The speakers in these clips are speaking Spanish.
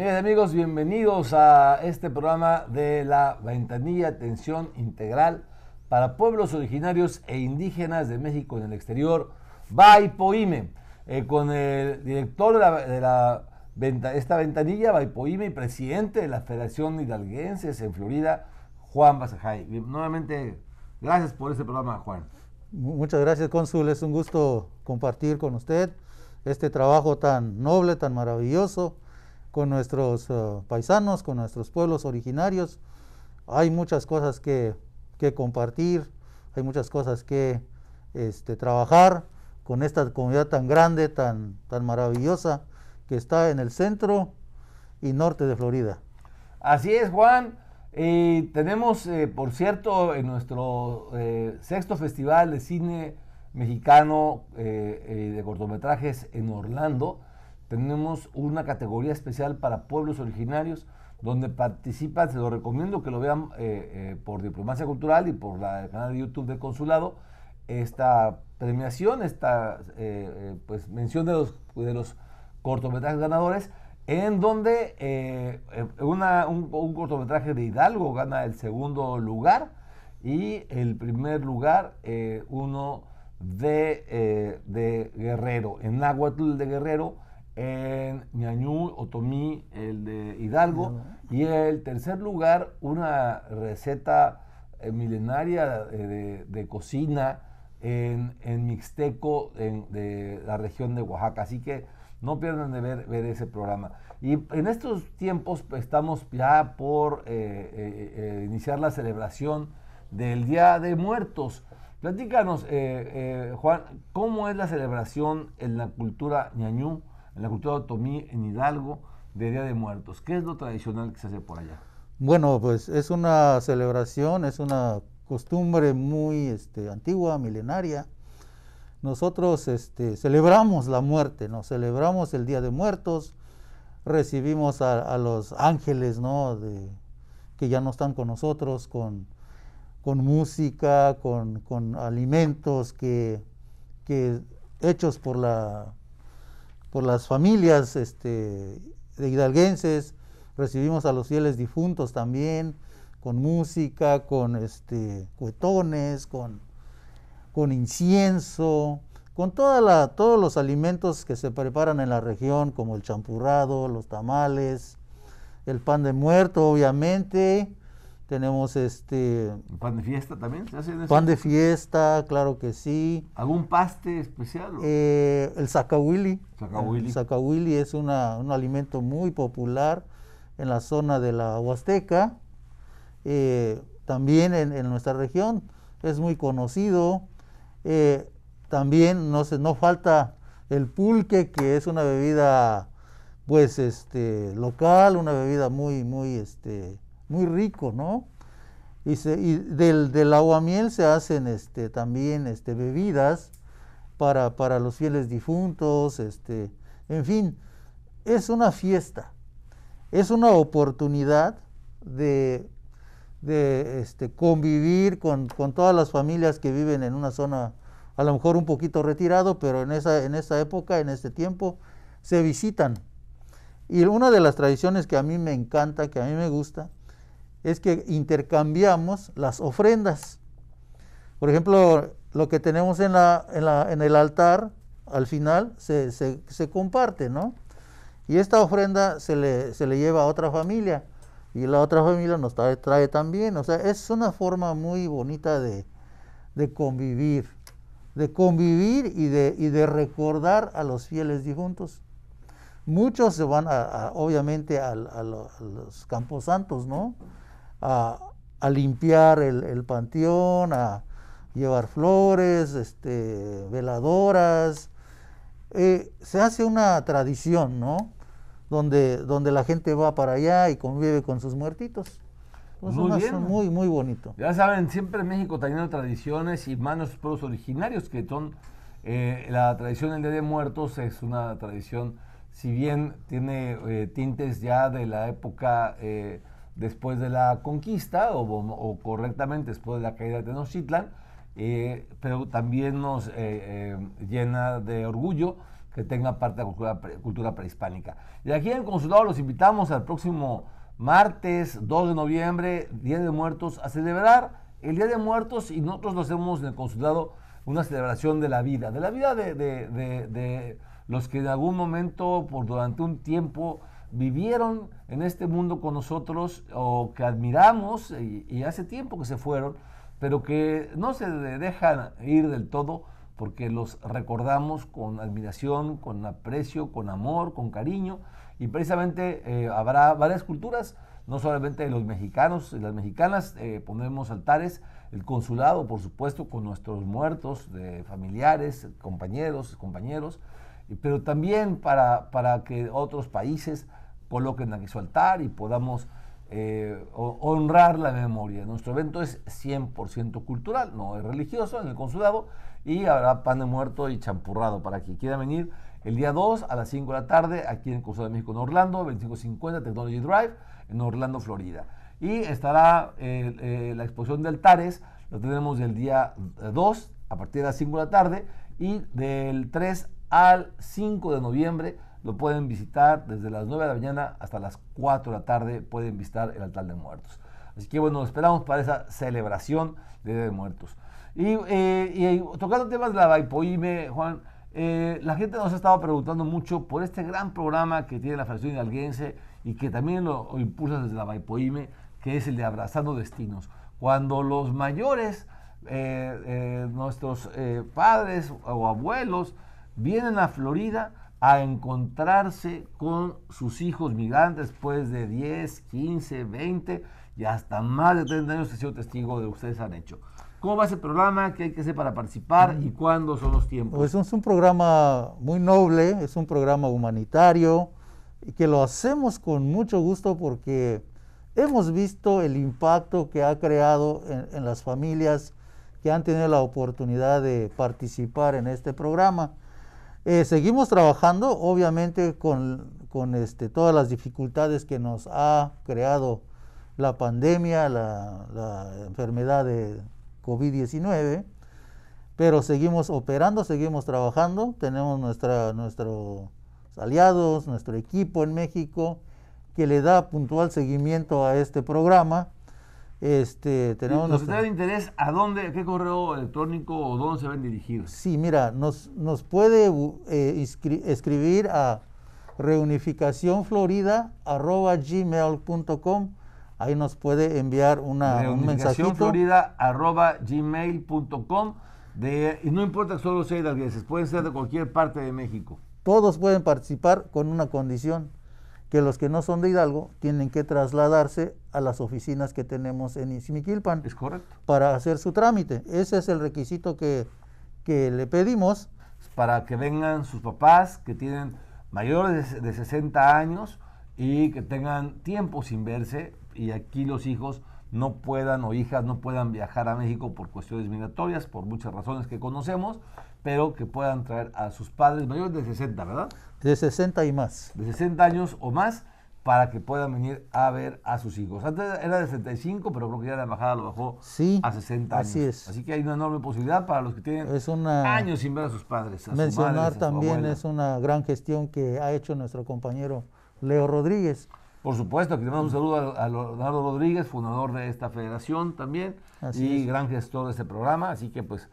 Miren amigos, bienvenidos a este programa de la ventanilla Atención Integral para Pueblos Originarios e Indígenas de México en el Exterior, Baipoime, eh, con el director de, la, esta ventanilla, Baipoime, y presidente de la Federación Hidalguenses en Florida, Juan Basajay. Nuevamente, gracias por este programa, Juan. Muchas gracias, cónsul. Es un gusto compartir con usted este trabajo tan noble, tan maravilloso con nuestros eh, paisanos, con nuestros pueblos originarios. Hay muchas cosas que, compartir, hay muchas cosas que este, trabajar con esta comunidad tan grande, tan, tan maravillosa, que está en el centro y norte de Florida. Así es, Juan. tenemos, eh, por cierto, en nuestro eh, sexto festival de cine mexicano de cortometrajes en Orlando, tenemos una categoría especial para pueblos originarios donde participan, se lo recomiendo que lo vean eh, eh, por Diplomacia Cultural y por la canal de YouTube del Consulado, esta premiación, esta eh, pues, mención de los, cortometrajes ganadores, en donde un, cortometraje de Hidalgo gana el segundo lugar y el primer lugar uno de, Guerrero, en Nahuatl de Guerrero, en Ñañú, Otomí, el de Hidalgo. Y el tercer lugar, una receta eh, milenaria eh, de, cocina en, Mixteco, en, de la región de Oaxaca. Así que no pierdan de ver, ver ese programa. Y en estos tiempos pues, estamos ya por eh, iniciar la celebración del Día de Muertos. Platícanos, Juan, ¿cómo es la celebración en la cultura ñañú? en la cultura otomí en Hidalgo de Día de Muertos. ¿Qué es lo tradicional que se hace por allá? Bueno, pues es una celebración, es una costumbre muy este, antigua, milenaria. Nosotros este, celebramos la muerte, ¿no? Celebramos el Día de Muertos, recibimos a, los ángeles, ¿no? De, que ya no están con nosotros, con, con música, con, alimentos que hechos por la por las familias este, de hidalguenses, recibimos a los fieles difuntos también, con música, con este, cuetones, con, con incienso, con toda todos los alimentos que se preparan en la región, como el champurrado, los tamales, el pan de muerto, obviamente, tenemos este... ¿Pan de fiesta también? ¿Se Pan de fiesta, claro que sí. ¿Algún paste especial? Eh, el sacahuili. El sacahuili es un alimento muy popular en la zona de la Huasteca, eh, también en, nuestra región, es muy conocido. Eh, también no, se, no falta el pulque, que es una bebida pues este local, una bebida muy, muy este, muy rico, ¿no? Y, del, del miel se hacen este, también este, bebidas para, para, los fieles difuntos, este, en fin, es una fiesta, es una oportunidad de, de este, convivir con, con, todas las familias que viven en una zona a lo mejor un poquito retirado, pero en esa, en esa época, en este tiempo, se visitan. Y una de las tradiciones que a mí me encanta, que a mí me gusta, es que intercambiamos las ofrendas. Por ejemplo, lo que tenemos en, la, en, el altar, al final, se, comparte, ¿no? Y esta ofrenda se le, lleva a otra familia y la otra familia nos trae, también. O sea, es una forma muy bonita de, convivir, de convivir y de, y de, recordar a los fieles difuntos. Muchos se van, a, obviamente, a, a, los camposantos, ¿no? a, limpiar el, panteón, a llevar flores, este, veladoras. Eh, se hace una tradición, ¿no? Donde, donde la gente va para allá y convive con sus muertitos. Pues muy bien. Muy, muy bonito. Ya saben, siempre en México teniendo tradiciones y manos pueblos originarios, que son eh, la tradición del Día de Muertos, es una tradición, si bien tiene eh, tintes ya de la época eh, después de la conquista o, correctamente después de la caída de Tenochtitlan, eh, pero también nos eh, eh, llena de orgullo que tenga parte de la cultura, prehispánica. Y aquí en el consulado los invitamos al próximo martes 2 de noviembre, Día de Muertos, a celebrar el Día de Muertos y nosotros lo hacemos en el consulado una celebración de la vida, de la vida de, de los que en algún momento, por durante un tiempo, vivieron en este mundo con nosotros o que admiramos eh, y, hace tiempo que se fueron, pero que no se dejan ir del todo porque los recordamos con admiración, con aprecio, con amor, con cariño. Y precisamente eh, habrá varias culturas, no solamente los mexicanos y las mexicanas, eh, ponemos altares, el consulado, por supuesto, con nuestros muertos, de familiares, compañeros, compañeros, pero también para, para que otros países coloquen aquí su altar y podamos eh, honrar la memoria. Nuestro evento es 100% cultural, no es religioso en el consulado y habrá pan de muerto y champurrado para quien quiera venir el día 2 a las 5 de la tarde aquí en el Consulado de México en Orlando, 2550 Technology Drive en Orlando, Florida. Y estará eh, eh, la exposición de altares, lo tenemos del día 2 a partir de las 5 de la tarde y del 3 al 5 de noviembre lo pueden visitar desde las 9 de la mañana hasta las 4 de la tarde, pueden visitar el altar de muertos. Así que bueno, esperamos para esa celebración de Día de Muertos. Y, eh, eh, tocando temas de la Vaipoime, Juan, eh, la gente nos ha estado preguntando mucho por este gran programa que tiene la Federación Hidalguense y que también lo, impulsa desde la Vaipoime, que es el de Abrazando Destinos. Cuando los mayores, nuestros padres o abuelos, vienen a Florida, a encontrarse con sus hijos migrantes después de 10, 15, 20 y hasta más de 30 años he sido testigo de ustedes han hecho. ¿Cómo va ese programa? ¿Qué hay que hacer para participar? ¿Y mm. cuándo son los tiempos? Pues es un programa muy noble, es un programa humanitario, y que lo hacemos con mucho gusto porque hemos visto el impacto que ha creado en las familias que han tenido la oportunidad de participar en este programa. Eh, seguimos trabajando, obviamente, con, este, todas las dificultades que nos ha creado la pandemia, la, enfermedad de COVID-19, pero seguimos operando, seguimos trabajando, tenemos nuestra, nuestros aliados, nuestro equipo en México que le da puntual seguimiento a este programa este, tenemos ¿Nos interés a dónde, qué correo electrónico o dónde se a dirigir? Sí, mira, nos, nos puede eh, escribir a reunificacionflorida.gmail.com Ahí nos puede enviar una, un mensajito. Reunificacionflorida.gmail.com Y no importa que solo veces pueden ser de cualquier parte de México. Todos pueden participar con una condición, que los que no son de Hidalgo tienen que trasladarse a las oficinas que tenemos en Ismiquilpan. Es correcto. Para hacer su trámite. Ese es el requisito que, que le pedimos. Para que vengan sus papás que tienen mayores de 60 años y que tengan tiempo sin verse y aquí los hijos no puedan o hijas no puedan viajar a México por cuestiones migratorias, por muchas razones que conocemos, pero que puedan traer a sus padres mayores de 60, ¿verdad? De 60 y más. De 60 años o más para que puedan venir a ver a sus hijos. Antes era de 75, pero creo que ya la embajada lo bajó a 60 años. Así es. Así que hay una enorme posibilidad para los que tienen años sin ver a sus padres. mencionar también es una gran gestión que ha hecho nuestro compañero Leo Rodríguez. Por supuesto, que le mando un saludo a, Leonardo Rodríguez, fundador de esta federación también así y gran gestor de este programa. Así que pues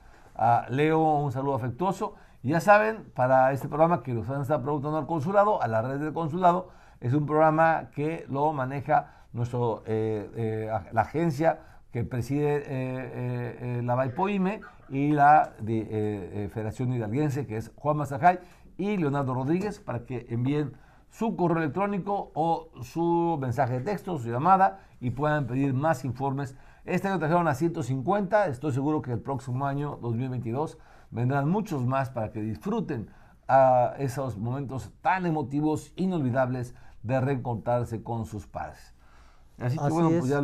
Leo, un saludo afectuoso. ya saben, para este programa que los han estar preguntando al consulado, a la red del consulado, es un programa que lo maneja nuestro, eh, eh, la agencia que preside eh, la Baipoime y la Federación Hidalguense, que es Juan Mazajay y Leonardo Rodríguez, para que envíen su correo electrónico o su mensaje de texto, su llamada, y puedan pedir más informes este año trajeron a 150, estoy seguro que el próximo año, 2022, vendrán muchos más para que disfruten a esos momentos tan emotivos, inolvidables de reencontrarse con sus padres. Así que bueno, pues ya,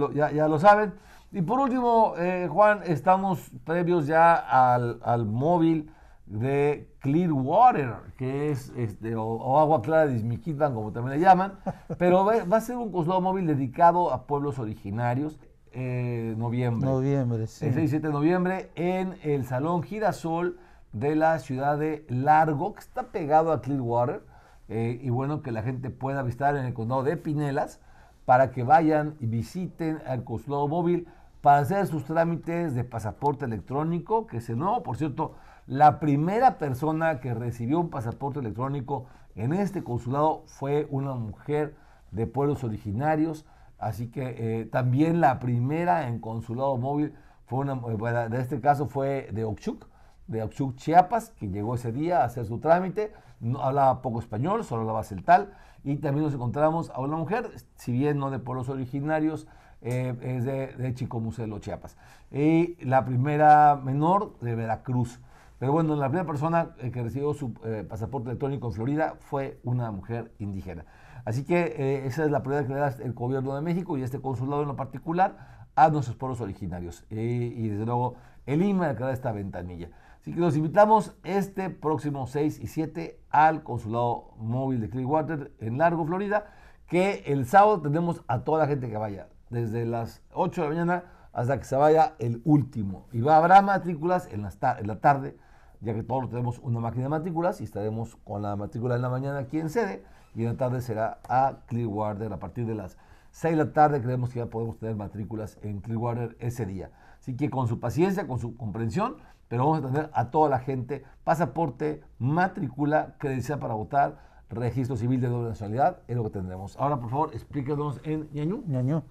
lo, saben. Y por último, eh, Juan, estamos previos ya al, al, móvil de Clearwater, que es este, o, agua clara de Izmiquitán, como también le llaman, pero va, a ser un coslado móvil dedicado a pueblos originarios. Eh, noviembre. Noviembre, sí. El 6 y 7 de noviembre en el Salón Girasol de la ciudad de Largo, que está pegado a Clearwater. Eh, y bueno, que la gente pueda visitar en el condado de Pinelas para que vayan y visiten al consulado móvil para hacer sus trámites de pasaporte electrónico, que es el nuevo, por cierto, la primera persona que recibió un pasaporte electrónico en este consulado fue una mujer de pueblos originarios Así que eh, también la primera en consulado móvil fue una, eh, de este caso fue de Oxuk, de Oxuc, Chiapas, que llegó ese día a hacer su trámite. No, hablaba poco español, solo hablaba celtal. Y también nos encontramos a una mujer, si bien no de pueblos originarios, eh, es de, Chico Muselo, Chiapas. Y la primera menor de Veracruz. Pero bueno, la primera persona que recibió su pasaporte electrónico en Florida fue una mujer indígena. Así que eh, esa es la prioridad que le da el gobierno de México y este consulado en lo particular a nuestros pueblos originarios. Eh, y desde luego el IMA que da esta ventanilla. Así que los invitamos este próximo 6 y 7 al consulado móvil de Clearwater en Largo, Florida, que el sábado tendremos a toda la gente que vaya, desde las 8 de la mañana hasta que se vaya el último. Y va, habrá matrículas en la, en la tarde, ya que todos tenemos una máquina de matrículas y estaremos con la matrícula en la mañana aquí en sede y en la tarde será a Clearwater. A partir de las 6 de la tarde creemos que ya podemos tener matrículas en Clearwater ese día. Así que con su paciencia, con su comprensión, pero vamos a tener a toda la gente pasaporte, matrícula, credencial para votar, registro civil de doble nacionalidad, es lo que tendremos. Ahora, por favor, explíquenos en ñañú. ñañú,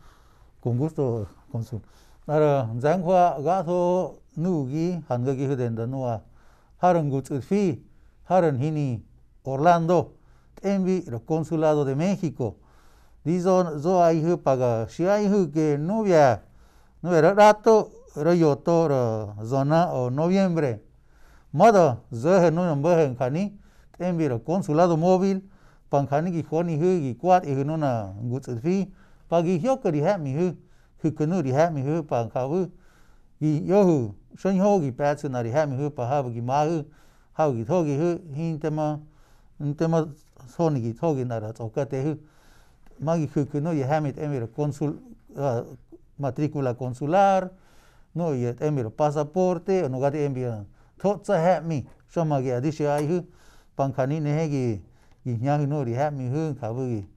con gusto, su Ahora, nugi Orlando envi los consulado de México. Dizo zo ai hu paga shi ai hu que no era rato ro yoto zona o noviembre. Modo zo he no yombo he kani envi consulado móvil pankani ki khoni hu ki kwat e no na gutfi pagi hyo ko ri ha mi hu hu no ri ha mi hu pankawu gi yo hu shon ho gi na ri ha mi hu pa ha gi ma hu ha gi tho hu hin tema un tema 손이기 속이 나라 쪼까대 마기 그그노 예하밋 에미르 콘술 matrícula consular no ye emiro pasaporte no gati envia totsa hemi shoma ge adishi ai hu pankani ne hegi gi nyang no ri hemi hu kabu gi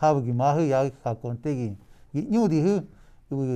habu gi ma hu ya ka konte gi gi nyu di hu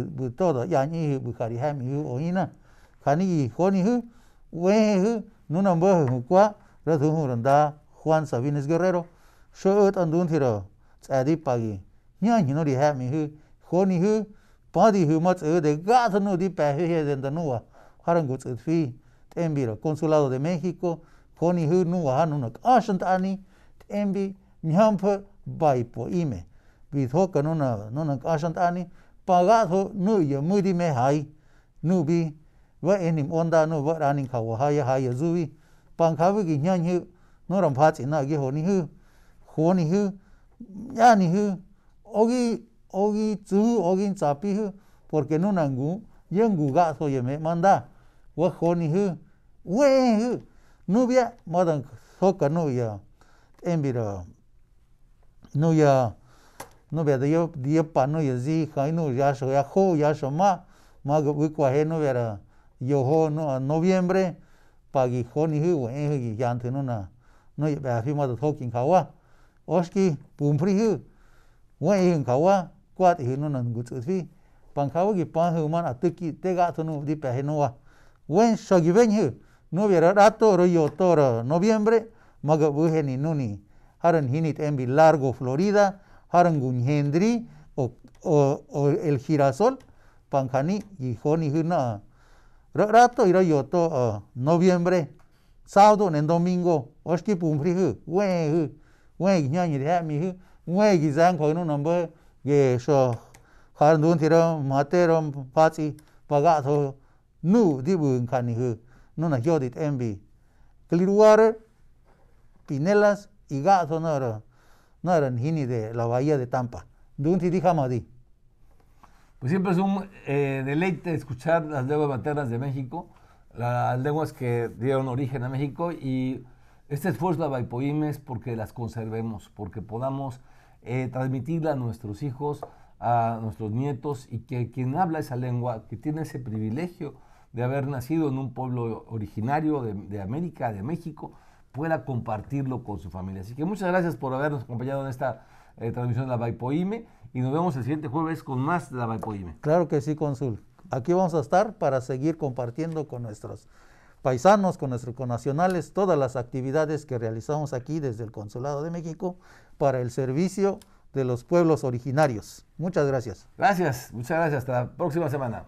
bu todo ya ni hu bu kari hemi hu o ina kani gi koni hu we hu nuna mbo hu kwa ra thu hu randa Juan Sabines Guerrero, đi gì? show ut andun thiro, tsadi pagi, nyan hino di hemi hu, khoni hu, padi hu mat u de gata nu di pe hu he den danua, harangu tsu fi, tembiro, consulado de México, à, Vì khoni hu nu wa hanu nak ashant ani, tembi, nyampa bai po ime, bithoka nu na, nu nak ashant ani, pagato nu ya mudi me hai, nu bi, va enim onda nu va ranin kawahaya haya zuvi, pankavu ki nyan hu, nō rāṁ pācī nā gī hō nī hū, hō nī hū, yā nī hū, ō gī, ō gī tsū hū, ō gī tsā pī hū, pōr kē nū nā ngū, yā ngū gā sō yā mē, mā ndā, wā hō nī hū, wē hū, nū bī yā, mā tāng sō kā nū yā, tēn bī rā, nū yā, nū bī zī, kā yā nū yā sō, yā hō yā mā, mā gā wī kua hē nū bī yō hō nō bī yā mbrē, hū, wē hū gī, yā ntū nū no No ɓa de ta kawa Oski, pumfri Wen kawa no jɨ nuna ngutsꞌɨ tfi pankawa kipan jɨma na tɨki tegatsu nuꞌu no nuwa wen xaki beꞌñjɨ nuvyera ratoro noviembre nuni largo florida jara o el girasol pankani y ra rato y noviembre sábado en domingo os que hü wen hü wen de mi hü gi zan ko no nombo ge sho har dun tiro matero patsi pagato nu di bu kani no na yodit envi clear water pinelas y gato no era no eran hini de la bahía de Tampa Dunti ti jamadi pues siempre es un eh, deleite escuchar las lenguas maternas de México las lenguas que dieron origen a México y este esfuerzo de Baipoime es porque las conservemos, porque podamos eh, transmitirla a nuestros hijos, a nuestros nietos y que quien habla esa lengua, que tiene ese privilegio de haber nacido en un pueblo originario de, América, de México, pueda compartirlo con su familia. Así que muchas gracias por habernos acompañado en esta eh, transmisión de la Baipoime y nos vemos el siguiente jueves con más de la Baipoime. Claro que sí, Consul. Aquí vamos a estar para seguir compartiendo con nuestros paisanos, con nuestros connacionales, todas las actividades que realizamos aquí desde el Consulado de México para el servicio de los pueblos originarios. Muchas gracias. Gracias, muchas gracias. Hasta la próxima semana.